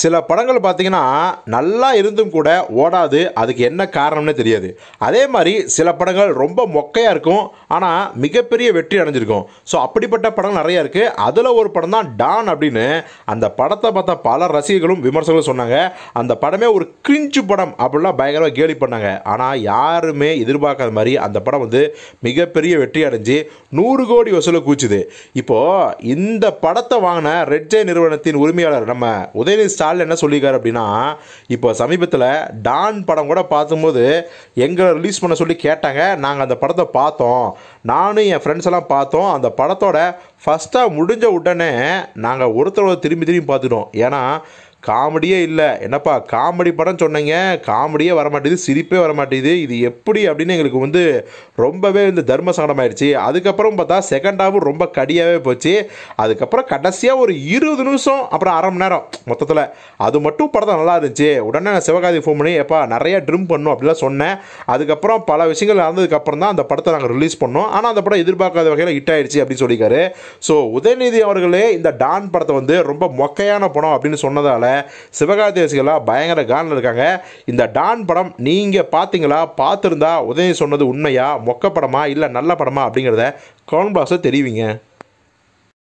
சில படங்கள் பார்த்தீங்கன்னா நல்லா இருந்தும் கூட ஓடாது அதுக்கு என்ன காரணம்னே தெரியாது அதே மாதிரி சில படங்கள் ரொம்ப மொக்கையாக இருக்கும் ஆனால் மிகப்பெரிய வெற்றி அடைஞ்சிருக்கும் ஸோ அப்படிப்பட்ட படங்கள் நிறையா இருக்குது அதில் ஒரு படம் தான் டான் அப்படின்னு அந்த படத்தை பார்த்த பல ரசிகர்களும் விமர்சகர்களும் சொன்னாங்க அந்த படமே ஒரு கிரிஞ்சு படம் அப்படிலாம் பயங்கரமாக கேலி பண்ணாங்க ஆனால் யாருமே எதிர்பார்க்காத மாதிரி அந்த படம் வந்து மிகப்பெரிய வெற்றி அடைஞ்சு நூறு கோடி வசூலை கூச்சுது இப்போது இந்த படத்தை வாங்கின ரெட்ஜே நிறுவனத்தின் உரிமையாளர் நம்ம உதயநிதி ஸ்டாலின் என்ன சொல்லியிருக்காரு அப்படின்னா இப்போ சமீபத்தில் டான் படம் கூட பார்க்கும்போது எங்களை ரிலீஸ் பண்ண சொல்லி கேட்டாங்க நாங்கள் அந்த படத்தை பார்த்தோம் நானும் என் ஃப்ரெண்ட்ஸ் எல்லாம் பார்த்தோம் அந்த படத்தோட ஃபஸ்ட்டாக முடிஞ்ச உடனே நாங்கள் ஒருத்தரோட திரும்பி திரும்பி பார்த்துட்டோம் ஏன்னா காமெடியே இல்லை என்னப்பா காமெடி படம் சொன்னீங்க காமெடியே வரமாட்டேது சிரிப்பே வரமாட்டேது இது எப்படி அப்படின்னு எங்களுக்கு வந்து ரொம்பவே வந்து தர்ம சங்கடமாயிடுச்சு அதுக்கப்புறம் பார்த்தா செகண்ட் ஹாஃபும் ரொம்ப கடியாகவே போச்சு அதுக்கப்புறம் கடைசியாக ஒரு இருபது நிமிஷம் அப்புறம் அரை மணி நேரம் மொத்தத்தில் அது மட்டும் படத்தை நல்லா இருந்துச்சு உடனே நான் சிவகாதி ஃபோன் பண்ணி எப்பா நிறைய ட்ரிம் பண்ணும் அப்படிலாம் சொன்னேன் அதுக்கப்புறம் பல விஷயங்கள் நடந்ததுக்கப்புறம் தான் அந்த படத்தை நாங்கள் ரிலீஸ் பண்ணோம் ஆனால் அந்த படம் எதிர்பார்க்காத வகையில் ஹிட் ஆயிடுச்சு அப்படின்னு சொல்லியிருக்காரு ஸோ உதயநிதி அவர்களே இந்த டான் படத்தை வந்து ரொம்ப மொக்கையான படம் அப்படின்னு சொன்னதால் சிவகார்த்திகேய பயங்கர கானில் இருக்காங்க இந்த டான் படம் நீங்கள் பார்த்தீங்களா பார்த்துருந்தா உதவி சொன்னது உண்மையா மொக்க படமா இல்லை நல்ல படமா அப்படிங்கிறத கவுன் பாஸை தெரிவிங்க